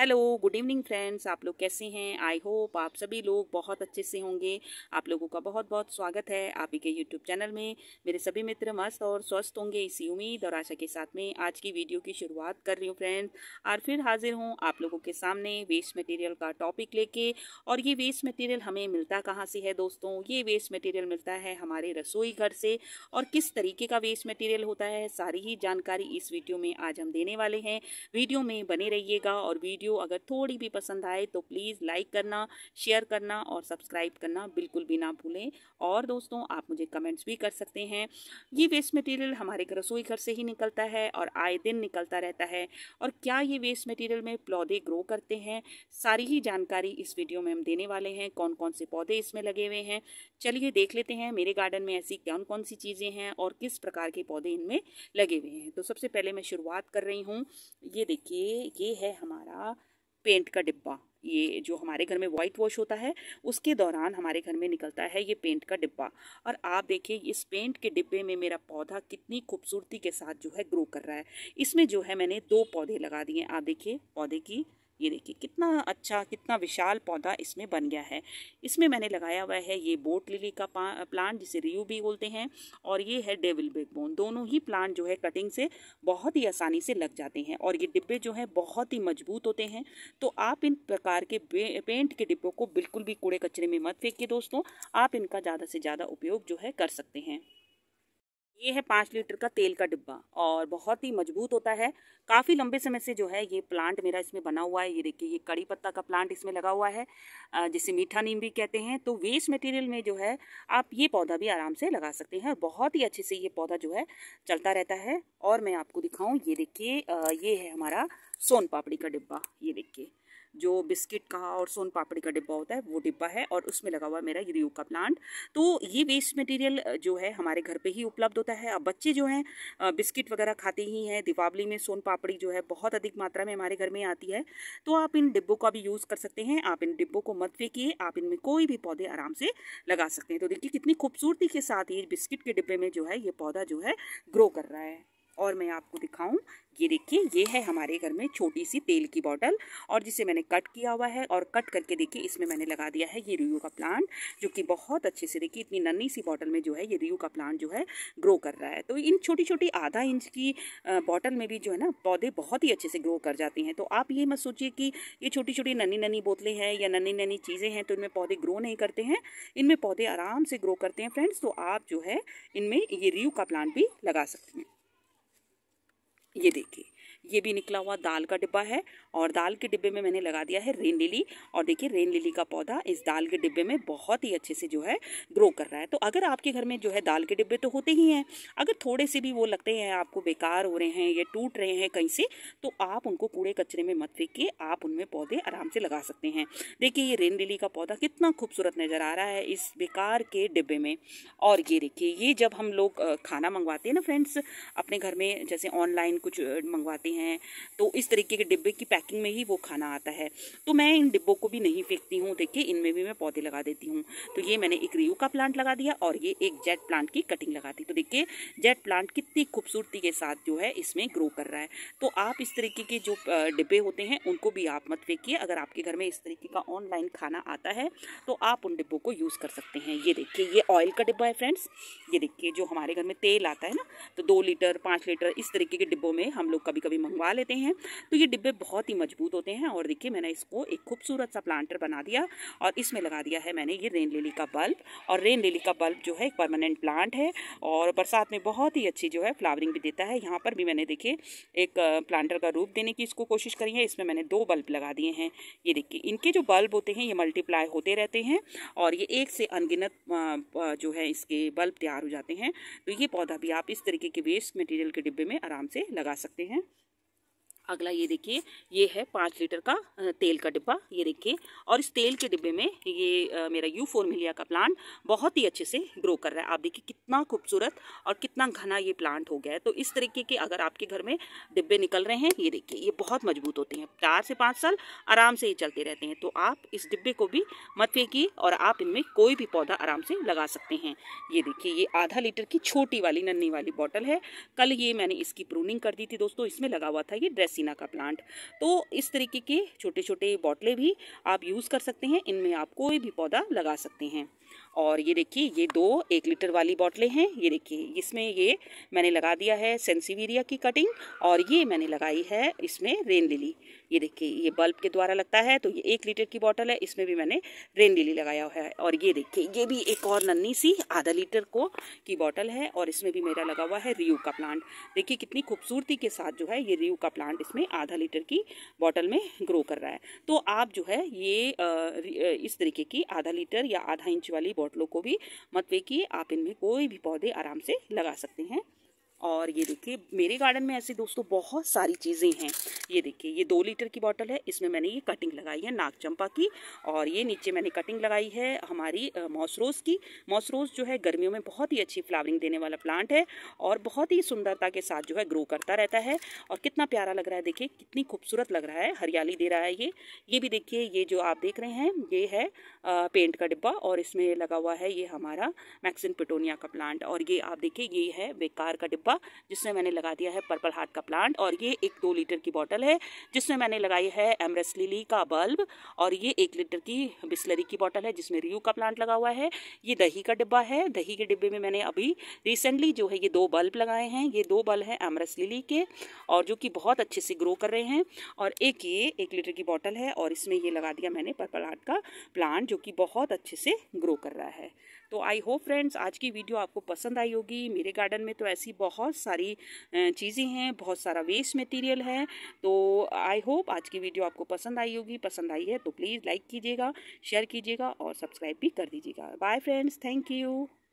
hello good evening friends आप लोग कैसे हैं आई होप आप सभी लोग बहुत अच्छे से होंगे आप लोगों का बहुत बहुत स्वागत है आप ही के यूट्यूब चैनल में मेरे सभी मित्र मस्त और स्वस्थ होंगे इसी उम्मीद और आशा के साथ में आज की वीडियो की शुरुआत कर रही हूँ फ्रेंड्स और फिर हाजिर हूँ आप लोगों के सामने वेस्ट मटीरियल का टॉपिक लेके और ये वेस्ट मटीरियल हमें मिलता कहाँ से है दोस्तों ये वेस्ट मटीरियल मिलता है हमारे रसोई घर से और किस तरीके का वेस्ट मटीरियल होता है सारी ही जानकारी इस वीडियो में आज हम देने वाले हैं वीडियो में बने रहिएगा और वीडियो वीडियो अगर थोड़ी भी पसंद आए तो प्लीज़ लाइक करना शेयर करना और सब्सक्राइब करना बिल्कुल भी ना भूलें और दोस्तों आप मुझे कमेंट्स भी कर सकते हैं ये वेस्ट मटेरियल हमारे रसोई घर से ही निकलता है और आए दिन निकलता रहता है और क्या ये वेस्ट मटेरियल में पौधे ग्रो करते हैं सारी ही जानकारी इस वीडियो में हम देने वाले हैं कौन कौन से पौधे इसमें लगे हुए हैं चलिए देख लेते हैं मेरे गार्डन में ऐसी कौन कौन सी चीज़ें हैं और किस प्रकार के पौधे इनमें लगे हुए हैं तो सबसे पहले मैं शुरुआत कर रही हूँ ये देखिए ये है हमारा पेंट का डिब्बा ये जो हमारे घर में वाइट वॉश होता है उसके दौरान हमारे घर में निकलता है ये पेंट का डिब्बा और आप देखिए इस पेंट के डिब्बे में मेरा पौधा कितनी खूबसूरती के साथ जो है ग्रो कर रहा है इसमें जो है मैंने दो पौधे लगा दिए आप देखिए पौधे की ये देखिए कितना अच्छा कितना विशाल पौधा इसमें बन गया है इसमें मैंने लगाया हुआ है ये बोट लिली का प्लांट जिसे रियू भी बोलते हैं और ये है डेविल बेगबोन दोनों ही प्लांट जो है कटिंग से बहुत ही आसानी से लग जाते हैं और ये डिब्बे जो हैं बहुत ही मजबूत होते हैं तो आप इन प्रकार के पेंट के डिब्बों को बिल्कुल भी कूड़े कचरे में मत फेंकिए दोस्तों आप इनका ज़्यादा से ज़्यादा उपयोग जो है कर सकते हैं ये है पाँच लीटर का तेल का डिब्बा और बहुत ही मजबूत होता है काफ़ी लंबे समय से जो है ये प्लांट मेरा इसमें बना हुआ है ये देखिए ये कड़ी पत्ता का प्लांट इसमें लगा हुआ है जिसे मीठा नीम भी कहते हैं तो वेस्ट मटेरियल में जो है आप ये पौधा भी आराम से लगा सकते हैं और बहुत ही अच्छे से ये पौधा जो है चलता रहता है और मैं आपको दिखाऊँ ये देखिए ये है हमारा सोन पापड़ी का डिब्बा ये देखिए जो बिस्किट का और सोन पापड़ी का डिब्बा होता है वो डिब्बा है और उसमें लगा हुआ मेरा रियो का प्लांट तो ये वेस्ट मटेरियल जो है हमारे घर पे ही उपलब्ध होता है अब बच्चे जो हैं बिस्किट वगैरह खाते ही हैं दीपावली में सोन पापड़ी जो है बहुत अधिक मात्रा में हमारे घर में आती है तो आप इन डिब्बों का भी यूज़ कर सकते हैं आप इन डिब्बों को मत फेंकिए आप इनमें कोई भी पौधे आराम से लगा सकते हैं तो देखिए कितनी खूबसूरती के साथ ये बिस्किट के डिब्बे में जो है ये पौधा जो है ग्रो कर रहा है और मैं आपको दिखाऊं ये देखिए ये है हमारे घर में छोटी सी तेल की बॉटल और जिसे मैंने कट किया हुआ है और कट करके देखिए इसमें मैंने लगा दिया है ये रियू का प्लांट जो कि बहुत अच्छे से देखिए इतनी नन्ही सी बॉटल में जो है ये रियू का प्लांट जो है ग्रो कर रहा है तो इन छोटी छोटी आधा इंच की बॉटल में भी जो है ना पौधे बहुत ही अच्छे से ग्रो कर जाते हैं तो आप ये मत सोचिए कि ये छोटी छोटी नन्नी नन्नी बोतलें हैं या नन्नी नन्नी चीज़ें हैं तो इनमें पौधे ग्रो नहीं करते हैं इनमें पौधे आराम से ग्रो करते हैं फ्रेंड्स तो आप जो है इनमें ये रियू का प्लांट भी लगा सकते हैं ये देखिए ये भी निकला हुआ दाल का डिब्बा है और दाल के डिब्बे में मैंने लगा दिया है रेन लिली और देखिए रेन लिली का पौधा इस दाल के डिब्बे में बहुत ही अच्छे से जो है ग्रो कर रहा है तो अगर आपके घर में जो है दाल के डिब्बे तो होते ही हैं अगर थोड़े से भी वो लगते हैं आपको बेकार हो रहे हैं ये टूट रहे हैं कहीं से तो आप उनको कूड़े कचरे में मत के आप उनमें पौधे आराम से लगा सकते हैं देखिए ये रेन लिली का पौधा कितना खूबसूरत नज़र आ रहा है इस बेकार के डिब्बे में और ये देखिए ये जब हम लोग खाना मंगवाते हैं ना फ्रेंड्स अपने घर में जैसे ऑनलाइन कुछ मंगवाते हैं हैं तो इस तरीके के डिब्बे की पैकिंग में ही वो खाना आता है तो मैं इन डिब्बों को भी नहीं फेंकती हूँ देखिए इनमें भी मैं पौधे लगा देती हूँ तो ये मैंने एक रियू का प्लांट लगा दिया और ये एक जेट प्लांट की कटिंग लगा दी तो देखिए जेट प्लांट कितनी खूबसूरती के साथ जो है इसमें ग्रो कर रहा है तो आप इस तरीके के जो डिब्बे होते हैं उनको भी आप मत फेंकिए अगर आपके घर में इस तरीके का ऑनलाइन खाना आता है तो आप उन डिब्बों को यूज़ कर सकते हैं ये देखिए ये ऑयल का डिब्बा है फ्रेंड्स ये देखिए जो हमारे घर में तेल आता है ना तो दो लीटर पाँच लीटर इस तरीके के डिब्बों में हम लोग कभी कभी मंगवा लेते हैं तो ये डिब्बे बहुत ही मजबूत होते हैं और देखिए मैंने इसको एक खूबसूरत सा प्लांटर बना दिया और इसमें लगा दिया है मैंने ये रेन लिली का बल्ब और रेन लिली का बल्ब जो है एक परमानेंट प्लांट है और बरसात में बहुत ही अच्छी जो है फ्लावरिंग भी देता है यहाँ पर भी मैंने देखिए एक प्लांटर का रूप देने की इसको कोशिश करी है इसमें मैंने दो बल्ब लगा दिए हैं ये देखिए इनके जो बल्ब होते हैं ये मल्टीप्लाई होते रहते हैं और ये एक से अनगिनत जो है इसके बल्ब तैयार हो जाते हैं तो ये पौधा भी आप इस तरीके के वेस्ट मटेरियल के डिब्बे में आराम से लगा सकते हैं अगला ये देखिए ये है पाँच लीटर का तेल का डिब्बा ये देखिए और इस तेल के डिब्बे में ये मेरा यू फोर्मिलिया का प्लांट बहुत ही अच्छे से ग्रो कर रहा है आप देखिए कितना खूबसूरत और कितना घना ये प्लांट हो गया है तो इस तरीके के अगर आपके घर में डिब्बे निकल रहे हैं ये देखिए ये बहुत मजबूत होते हैं चार से पाँच साल आराम से ये चलते रहते हैं तो आप इस डिब्बे को भी मत फेंकी और आप इनमें कोई भी पौधा आराम से लगा सकते हैं ये देखिए ये आधा लीटर की छोटी वाली नन्नी वाली बॉटल है कल ये मैंने इसकी प्रूनिंग कर दी थी दोस्तों इसमें लगा हुआ था ये ड्रेस हसीना का प्लांट तो इस तरीके के छोटे छोटे बॉटले भी आप यूज़ कर सकते हैं इनमें आप कोई भी पौधा लगा सकते हैं और ये देखिए ये दो एक लीटर वाली बॉटलें हैं ये देखिए इसमें ये मैंने लगा दिया है सेंसीवीरिया की कटिंग और ये मैंने लगाई है इसमें रेन लिली ये देखिए ये बल्ब के द्वारा लगता है तो ये एक लीटर की बॉटल है इसमें भी मैंने रेन लिली लगाया हुआ है और ये देखिए ये भी एक और नन्नी सी आधा लीटर को की बॉटल है और इसमें भी मेरा लगा हुआ है रियू का प्लांट देखिए कितनी खूबसूरती के साथ जो है ये रियू का प्लांट इसमें आधा लीटर की बॉटल में ग्रो कर रहा है तो आप जो है ये इस तरीके की आधा लीटर या आधा इंच वाली बॉटलों को भी मत फेंकिए आप इनमें कोई भी पौधे आराम से लगा सकते हैं और ये देखिए मेरे गार्डन में ऐसे दोस्तों बहुत सारी चीज़ें हैं ये देखिए ये दो लीटर की बॉटल है इसमें मैंने ये कटिंग लगाई है नाग चंपा की और ये नीचे मैंने कटिंग लगाई है हमारी मॉसरोज की मॉसरोज जो है गर्मियों में बहुत ही अच्छी फ्लावरिंग देने वाला प्लांट है और बहुत ही सुंदरता के साथ जो है ग्रो करता रहता है और कितना प्यारा लग रहा है देखिए कितनी खूबसूरत लग रहा है हरियाली दे रहा है ये ये भी देखिए ये जो आप देख रहे हैं ये है पेंट का डिब्बा और इसमें लगा हुआ है ये हमारा मैक्सिन पिटोनिया का प्लांट और ये आप देखिए ये है बेकार का डिब्बा डिब्बा जिसमें मैंने लगा दिया है पर्पल हार्ट का प्लांट और ये एक दो लीटर की बॉटल है जिसमें मैंने लगाई है एमरस लिली का बल्ब और ये एक लीटर की बिस्लरी की बॉटल है जिसमें रियू का प्लांट लगा हुआ है ये दही का डिब्बा है दही के डिब्बे में मैंने अभी रिसेंटली जो है ये दो बल्ब लगाए हैं ये दो बल्ब हैं एमरस लिली के और जो कि बहुत अच्छे से ग्रो कर रहे हैं और एक ये एक लीटर की बॉटल है और इसमें ये लगा दिया मैंने पर्पल हार्ट का प्लांट जो कि बहुत अच्छे से ग्रो कर रहा है तो आई होप फ्रेंड्स आज की वीडियो आपको पसंद आई होगी मेरे गार्डन में तो ऐसी बहुत बहुत सारी चीज़ें हैं बहुत सारा वेस्ट मटेरियल है तो आई होप आज की वीडियो आपको पसंद आई होगी पसंद आई है तो प्लीज़ लाइक कीजिएगा शेयर कीजिएगा और सब्सक्राइब भी कर दीजिएगा बाय फ्रेंड्स थैंक यू